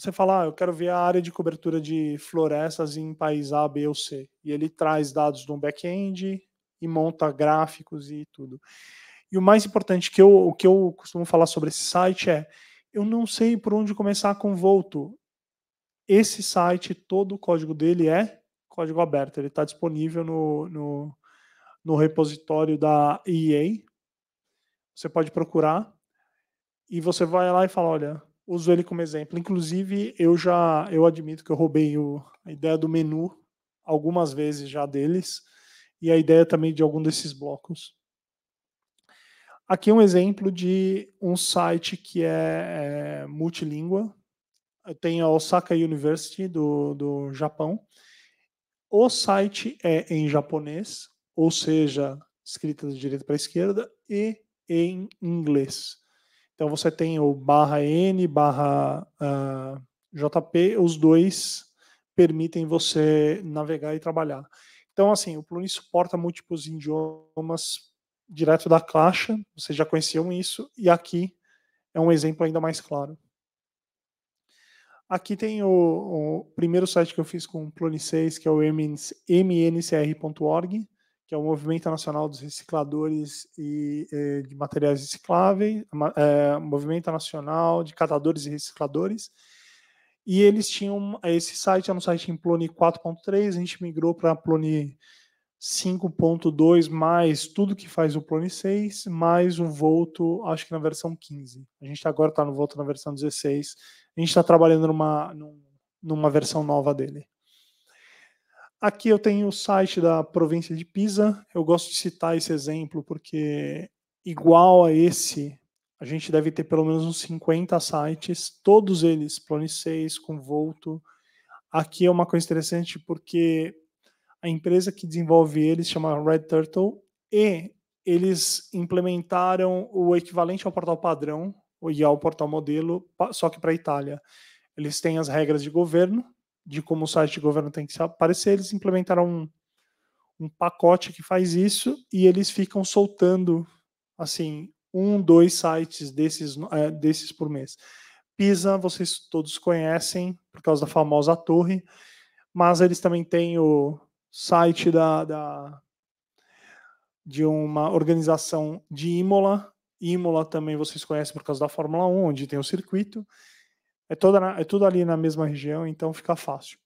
você fala, ah, eu quero ver a área de cobertura de florestas em país A, B ou C. E ele traz dados de um back-end e monta gráficos e tudo. E o mais importante que eu, o que eu costumo falar sobre esse site é, eu não sei por onde começar com o Volto. Esse site, todo o código dele é código aberto. Ele está disponível no, no, no repositório da EA. Você pode procurar e você vai lá e fala, olha, uso ele como exemplo. Inclusive, eu já eu admito que eu roubei o, a ideia do menu algumas vezes já deles e a ideia também de algum desses blocos. Aqui um exemplo de um site que é, é multilíngua. Tem a Osaka University do, do Japão. O site é em japonês, ou seja, escrita de direita para esquerda, e em inglês. Então você tem o barra N, barra uh, ah, JP, os dois permitem você navegar e trabalhar. Então, assim, o Pluni suporta múltiplos idiomas direto da caixa, vocês já conheciam isso, e aqui é um exemplo ainda mais claro. Aqui tem o, o primeiro site que eu fiz com o Pluni 6, que é o mncr.org que é o Movimento Nacional dos Recicladores e, eh, de Materiais Recicláveis, eh, Movimento Nacional de Catadores e Recicladores. E eles tinham esse site, era um site em Plone 4.3, a gente migrou para Plone 5.2, mais tudo que faz o Plone 6, mais o Volto, acho que na versão 15. A gente agora está no Volto na versão 16. A gente está trabalhando numa, numa versão nova dele. Aqui eu tenho o site da província de Pisa. Eu gosto de citar esse exemplo porque, igual a esse, a gente deve ter pelo menos uns 50 sites, todos eles, Plone 6, Convolto. Aqui é uma coisa interessante porque a empresa que desenvolve eles chama Red Turtle e eles implementaram o equivalente ao portal padrão e ao portal modelo, só que para a Itália. Eles têm as regras de governo, de como o site de governo tem que aparecer, eles implementaram um, um pacote que faz isso e eles ficam soltando assim um, dois sites desses, é, desses por mês. Pisa, vocês todos conhecem por causa da famosa torre, mas eles também têm o site da, da de uma organização de Imola. Imola também vocês conhecem por causa da Fórmula 1, onde tem o circuito. É, toda, é tudo ali na mesma região, então fica fácil.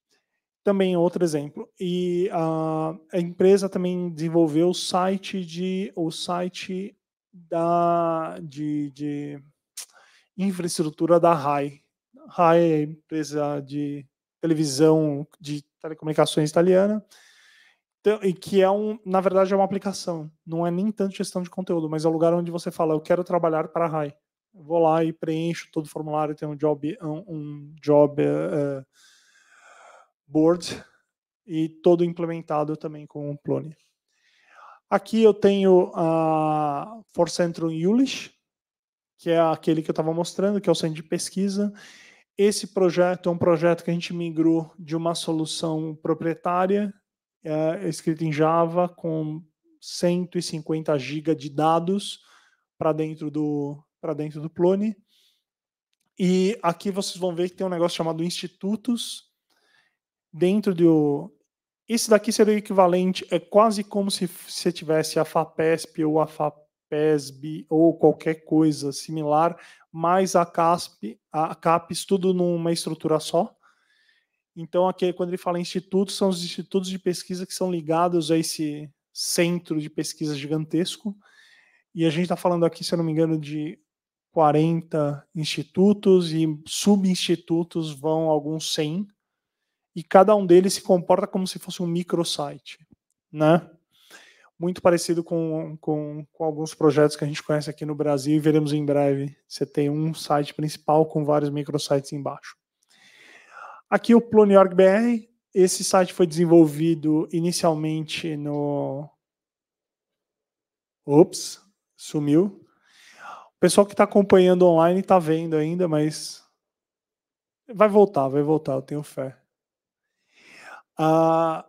Também outro exemplo. E a, a empresa também desenvolveu o site de o site da de, de infraestrutura da RAI. RAI é empresa de televisão de telecomunicações italiana. Então, e que é um, na verdade, é uma aplicação. Não é nem tanto gestão de conteúdo, mas é o lugar onde você fala, eu quero trabalhar para a RAI. Eu vou lá e preencho todo o formulário, tem um job, um, um job uh, board e todo implementado também com o Plone. Aqui eu tenho a Forcentrum Yulish, que é aquele que eu estava mostrando, que é o centro de pesquisa. Esse projeto é um projeto que a gente migrou de uma solução proprietária, é, escrita em Java, com 150 GB de dados para dentro do, para dentro do Plone. E aqui vocês vão ver que tem um negócio chamado institutos. Dentro do. Esse daqui seria o equivalente, é quase como se você tivesse a FAPESP ou a FAPESB ou qualquer coisa similar, mais a CASP, a CAPES, tudo numa estrutura só. Então, aqui, quando ele fala institutos, são os institutos de pesquisa que são ligados a esse centro de pesquisa gigantesco. E a gente está falando aqui, se eu não me engano, de 40 institutos e subinstitutos vão alguns 100 e cada um deles se comporta como se fosse um microsite, né? Muito parecido com, com, com, alguns projetos que a gente conhece aqui no Brasil e veremos em breve. Você tem um site principal com vários microsites embaixo. Aqui o Plone.org BR. Esse site foi desenvolvido inicialmente no. Ops, sumiu pessoal que está acompanhando online está vendo ainda, mas vai voltar, vai voltar, eu tenho fé. A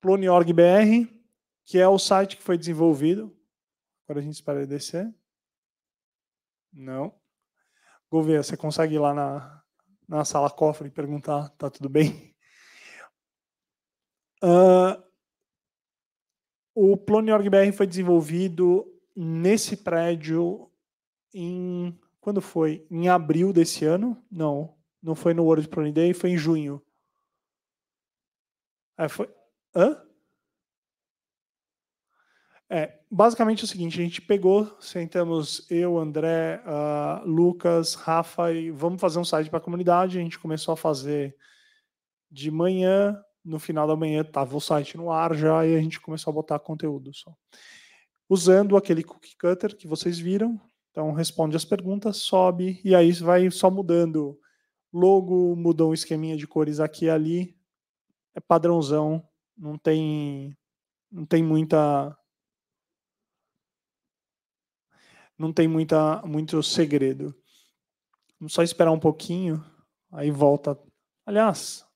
Plone.org.br, BR, que é o site que foi desenvolvido. Agora a gente espera ele descer. Não. Gouveia, você consegue ir lá na, na sala cofre e perguntar, tá tudo bem? Uh, o Plone.org.br BR foi desenvolvido nesse prédio em. Quando foi? Em abril desse ano? Não. Não foi no World Prone Day, foi em junho. É, foi. Hã? É, basicamente é o seguinte: a gente pegou, sentamos eu, André, uh, Lucas, Rafa e vamos fazer um site para a comunidade. A gente começou a fazer de manhã, no final da manhã estava o site no ar já e a gente começou a botar conteúdo só. Usando aquele cookie cutter que vocês viram, então responde as perguntas, sobe e aí vai só mudando logo, mudou um esqueminha de cores aqui e ali. É padrãozão, não tem não tem muita não tem muita muito segredo. Vamos só esperar um pouquinho, aí volta. Aliás,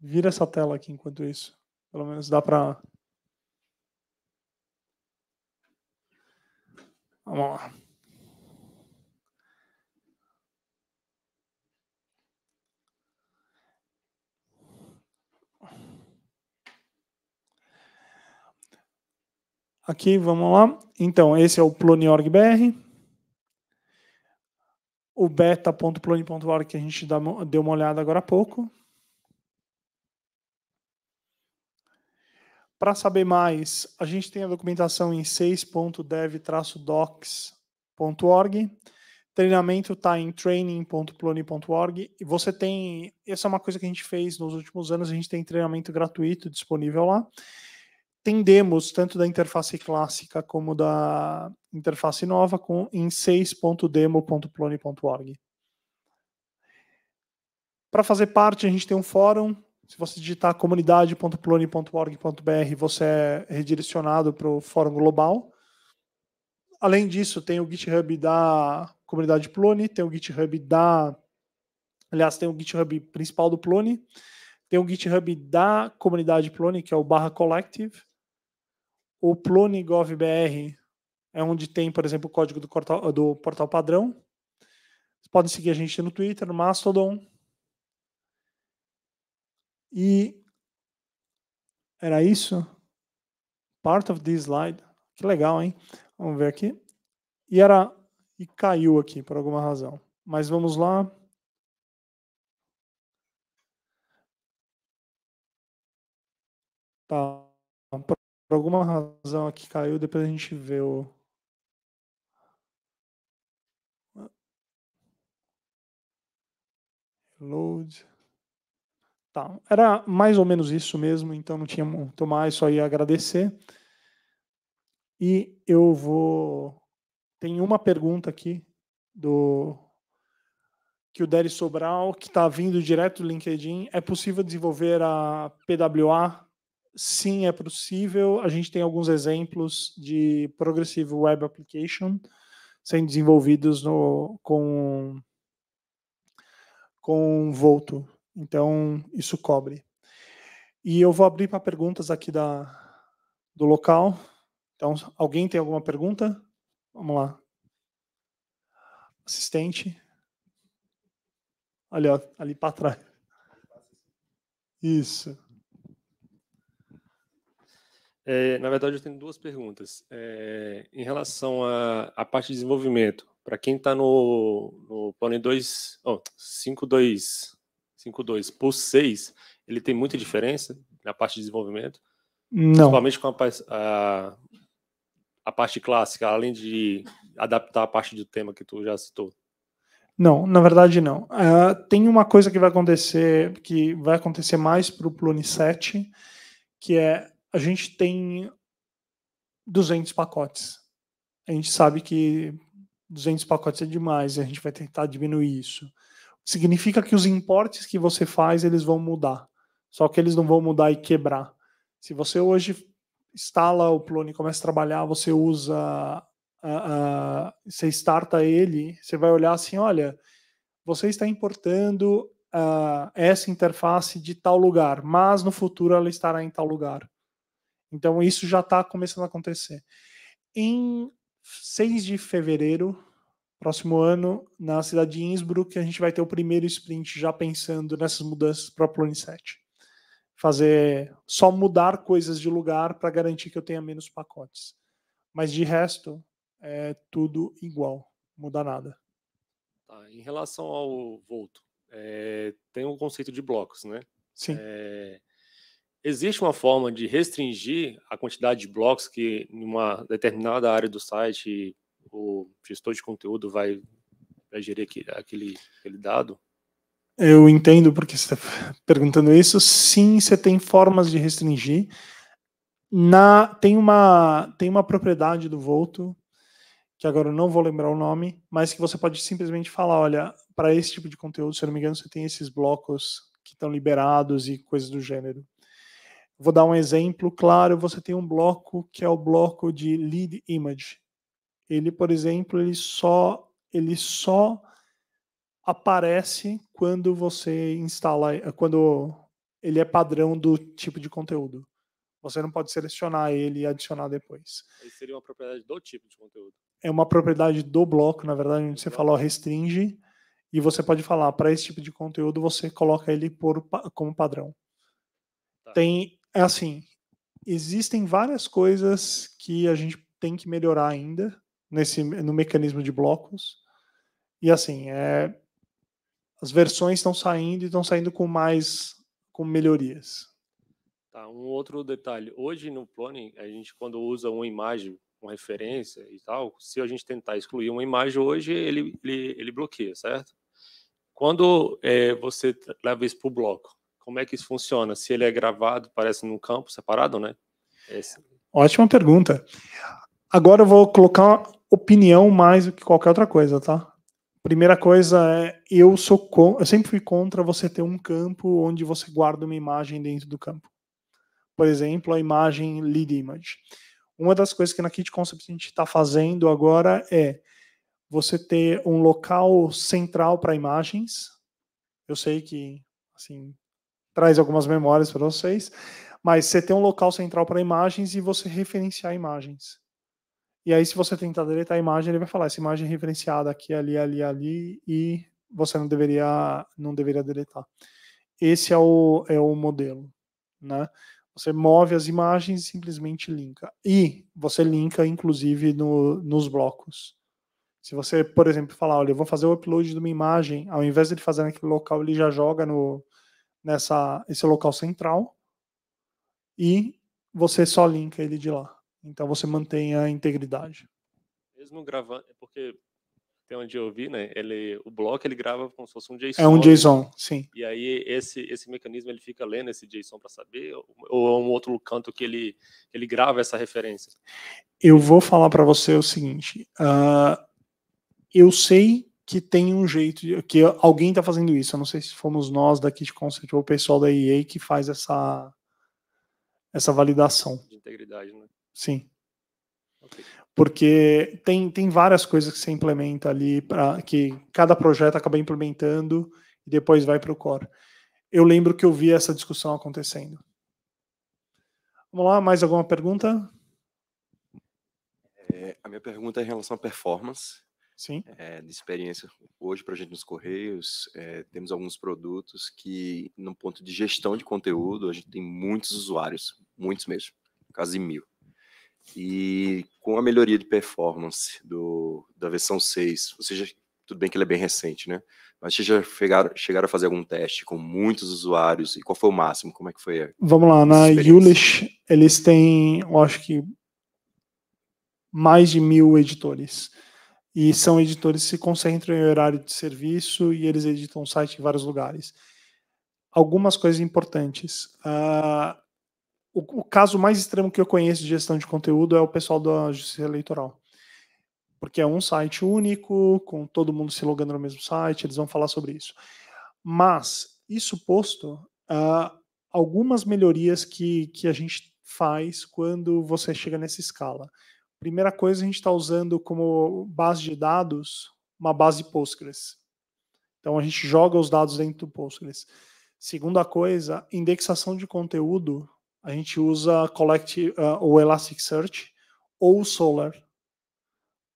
vira essa tela aqui enquanto isso. Pelo menos dá para Vamos lá. Aqui, vamos lá. Então, esse é o plone.org.br. O beta.plone.org que a gente deu uma olhada agora há pouco. Para saber mais, a gente tem a documentação em 6.dev-docs.org. Treinamento está em training.plone.org. E você tem. Essa é uma coisa que a gente fez nos últimos anos, a gente tem treinamento gratuito disponível lá atendemos tanto da interface clássica como da interface nova com, em 6.demo.plone.org. Para fazer parte, a gente tem um fórum. Se você digitar comunidade.plone.org.br, você é redirecionado para o fórum global. Além disso, tem o GitHub da comunidade Plone, tem o GitHub da. Aliás, tem o GitHub principal do Plone, tem o GitHub da comunidade Plone, que é o barra Collective, o PloneGovBr é onde tem, por exemplo, o código do portal, do portal padrão. Vocês podem seguir a gente no Twitter, no Mastodon. E era isso? Part of this slide. Que legal, hein? Vamos ver aqui. E era e caiu aqui por alguma razão. Mas vamos lá. Tá. Por alguma razão aqui caiu, depois a gente vê o. Load. Tá, era mais ou menos isso mesmo, então não tinha muito mais, só ia agradecer. E eu vou. Tem uma pergunta aqui do que o Dery Sobral, que está vindo direto do LinkedIn. É possível desenvolver a PWA Sim, é possível. A gente tem alguns exemplos de Progressive Web Application sendo desenvolvidos no, com, com Volto. Então, isso cobre. E eu vou abrir para perguntas aqui da, do local. Então, alguém tem alguma pergunta? Vamos lá. Assistente. Olha, ali para trás. Isso. É, na verdade, eu tenho duas perguntas. É, em relação à parte de desenvolvimento, para quem está no, no Pony 2, oh, 52, 52 por 6, ele tem muita diferença na parte de desenvolvimento? Não. Principalmente com a, a, a parte clássica, além de adaptar a parte do tema que tu já citou. Não, na verdade não. Uh, tem uma coisa que vai acontecer, que vai acontecer mais para o Plone 7, que é a gente tem 200 pacotes. A gente sabe que 200 pacotes é demais e a gente vai tentar diminuir isso. Significa que os importes que você faz, eles vão mudar. Só que eles não vão mudar e quebrar. Se você hoje instala o Plone e começa a trabalhar, você usa, uh, uh, você starta ele, você vai olhar assim, olha, você está importando uh, essa interface de tal lugar, mas no futuro ela estará em tal lugar. Então isso já está começando a acontecer. Em 6 de fevereiro, próximo ano, na cidade de Innsbruck, a gente vai ter o primeiro sprint já pensando nessas mudanças para a Plone 7. Fazer só mudar coisas de lugar para garantir que eu tenha menos pacotes. Mas de resto, é tudo igual, não muda nada. Tá, em relação ao Volto, é, tem um conceito de blocos, né? Sim. É, existe uma forma de restringir a quantidade de blocos que em uma determinada área do site o gestor de conteúdo vai, vai gerir aquele, aquele dado? Eu entendo porque você está perguntando isso. Sim, você tem formas de restringir. Na, tem, uma, tem uma propriedade do Volto, que agora eu não vou lembrar o nome, mas que você pode simplesmente falar: olha, para esse tipo de conteúdo, se eu não me engano, você tem esses blocos que estão liberados e coisas do gênero. Vou dar um exemplo claro, você tem um bloco que é o bloco de lead image. Ele, por exemplo, ele só ele só aparece quando você instala, quando ele é padrão do tipo de conteúdo. Você não pode selecionar ele e adicionar depois. Ele seria uma propriedade do tipo de conteúdo. É uma propriedade do bloco, na verdade, onde você fala restringe e você pode falar para esse tipo de conteúdo você coloca ele por, como padrão. Tá. Tem é assim, existem várias coisas que a gente tem que melhorar ainda nesse no mecanismo de blocos. E assim, é, as versões estão saindo e estão saindo com mais com melhorias. Tá, um outro detalhe. Hoje no Plone, a gente quando usa uma imagem, uma referência e tal, se a gente tentar excluir uma imagem hoje, ele, ele, ele bloqueia, certo? Quando é, você leva isso para o bloco, como é que isso funciona? Se ele é gravado, parece num campo separado, né? Esse. Ótima pergunta. Agora eu vou colocar opinião mais do que qualquer outra coisa, tá? Primeira coisa é, eu sou eu sempre fui contra você ter um campo onde você guarda uma imagem dentro do campo. Por exemplo, a imagem lead image. Uma das coisas que na Kit Concept a gente está fazendo agora é você ter um local central para imagens. Eu sei que assim traz algumas memórias para vocês, mas você tem um local central para imagens e você referenciar imagens. E aí, se você tentar deletar a imagem, ele vai falar essa imagem é referenciada aqui, ali, ali, ali, e você não deveria, não deveria deletar. Esse é o, é o modelo. Né? Você move as imagens e simplesmente linka. E você linka, inclusive, no, nos blocos. Se você, por exemplo, falar, olha, eu vou fazer o upload de uma imagem, ao invés de ele fazer naquele local, ele já joga no, nessa esse local central e você só linka ele de lá. Então você mantém a integridade. Mesmo gravando, é porque tem onde eu vi, né? Ele, o bloco ele grava como se fosse um JSON. É um JSON, né? sim. E aí esse esse mecanismo ele fica lendo esse JSON para saber ou, é um outro canto que ele ele grava essa referência. Eu vou falar para você o seguinte. Uh, eu sei que tem um jeito, de, que alguém está fazendo isso. Eu não sei se fomos nós da Kit Concept ou o pessoal da EA que faz essa, essa validação. De integridade, né? Sim. Porque tem, tem várias coisas que você implementa ali, pra, que cada projeto acaba implementando e depois vai para o core. Eu lembro que eu vi essa discussão acontecendo. Vamos lá, mais alguma pergunta? É, a minha pergunta é em relação à performance Sim. É, de experiência hoje para a gente nos Correios, é, temos alguns produtos que, no ponto de gestão de conteúdo, a gente tem muitos usuários, muitos mesmo, quase mil. E com a melhoria de performance do, da versão 6, ou seja, tudo bem que ele é bem recente, né? Mas vocês já chegaram, chegaram a fazer algum teste com muitos usuários? E qual foi o máximo? Como é que foi? Vamos lá, na Ulish eles têm, eu acho que, mais de mil editores. E são editores que se concentram em horário de serviço e eles editam o site em vários lugares. Algumas coisas importantes. Uh, o, o, caso mais extremo que eu conheço de gestão de conteúdo é o pessoal da Justiça Eleitoral. Porque é um site único, com todo mundo se logando no mesmo site, eles vão falar sobre isso. Mas, isso posto, uh, algumas melhorias que, que a gente faz quando você chega nessa escala. Primeira coisa, a gente está usando como base de dados uma base Postgres. Então, a gente joga os dados dentro do Postgres. Segunda coisa, indexação de conteúdo, a gente usa Collect, uh, ah, ou Elasticsearch ou Solar.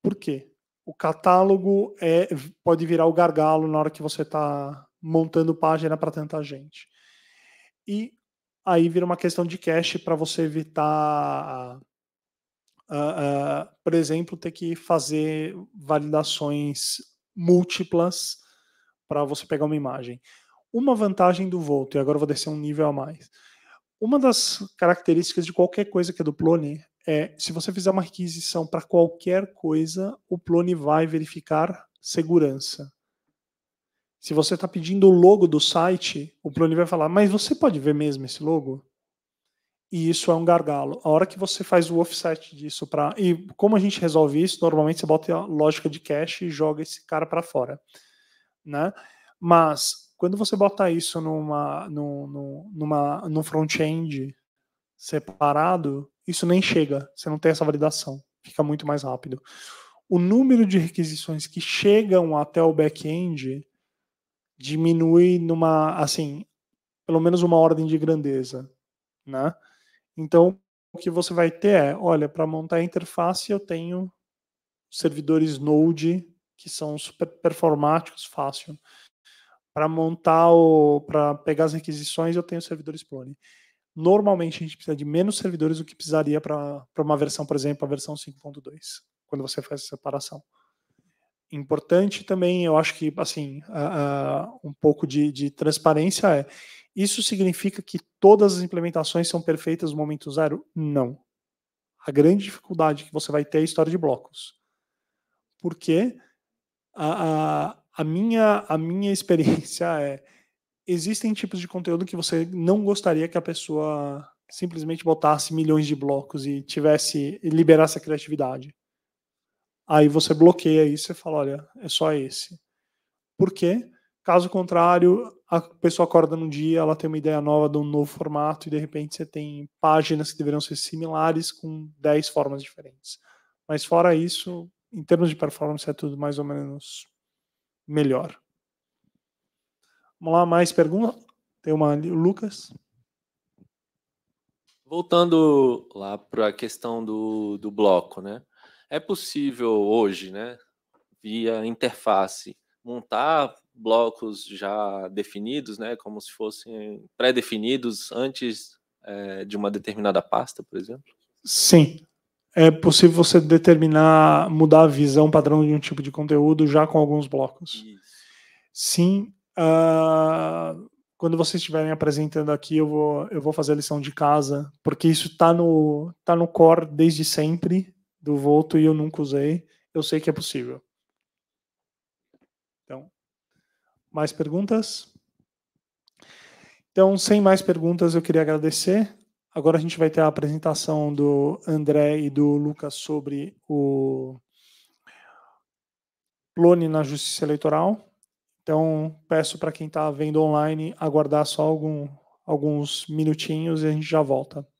Por quê? O catálogo é, pode virar o gargalo na hora que você está montando página para tanta gente. E aí vira uma questão de cache para você evitar uh, uh, por exemplo, ter que fazer validações múltiplas para você pegar uma imagem. Uma vantagem do Volt e agora vou descer um nível a mais. Uma das características de qualquer coisa que é do Plone é, se você fizer uma requisição para qualquer coisa, o Plone vai verificar segurança. Se você está pedindo o logo do site, o Plone vai falar, mas você pode ver mesmo esse logo? E isso é um gargalo. A hora que você faz o offset disso para. E como a gente resolve isso? Normalmente você bota a lógica de cache e joga esse cara para fora. Né? Mas quando você bota isso numa, numa, num front-end separado, isso nem chega. Você não tem essa validação. Fica muito mais rápido. O número de requisições que chegam até o back-end diminui numa, assim, pelo menos uma ordem de grandeza, né? Então, o que você vai ter é, olha, para montar a interface eu tenho servidores Node que são super performáticos, fácil. Para montar o, para pegar as requisições eu tenho servidores Plone. Normalmente a gente precisa de menos servidores do que precisaria para uma versão, por exemplo, a versão 5.2, quando você faz a separação. Importante também, eu acho que assim, uh, uh, um pouco de, de transparência é isso significa que todas as implementações são perfeitas no momento zero? Não. A grande dificuldade que você vai ter é a história de blocos. Porque a, a, a minha, a minha experiência é: existem tipos de conteúdo que você não gostaria que a pessoa simplesmente botasse milhões de blocos e tivesse e liberasse a criatividade. Aí você bloqueia isso e fala: olha, é só esse. Por quê? Caso contrário, a pessoa acorda num dia, ela tem uma ideia nova de um novo formato e de repente você tem páginas que deveriam ser similares com 10 formas diferentes. Mas fora isso, em termos de performance é tudo mais ou menos melhor. Vamos lá, mais pergunta? Tem uma ali, o Lucas. Voltando lá para a questão do, do bloco, né? É possível hoje, né, via interface, montar blocos já definidos, né, como se fossem pré-definidos antes é, de uma determinada pasta, por exemplo? Sim. É possível você determinar, mudar a visão padrão de um tipo de conteúdo já com alguns blocos. Isso. Sim. Uh, quando vocês estiverem apresentando aqui, eu vou, eu vou fazer a lição de casa, porque isso está no, tá no core desde sempre do Volto e eu nunca usei. Eu sei que é possível. Mais perguntas? Então, sem mais perguntas, eu queria agradecer. Agora a gente vai ter a apresentação do André e do Lucas sobre o Plone na justiça eleitoral. Então, peço para quem está vendo online aguardar só algum, alguns minutinhos e a gente já volta.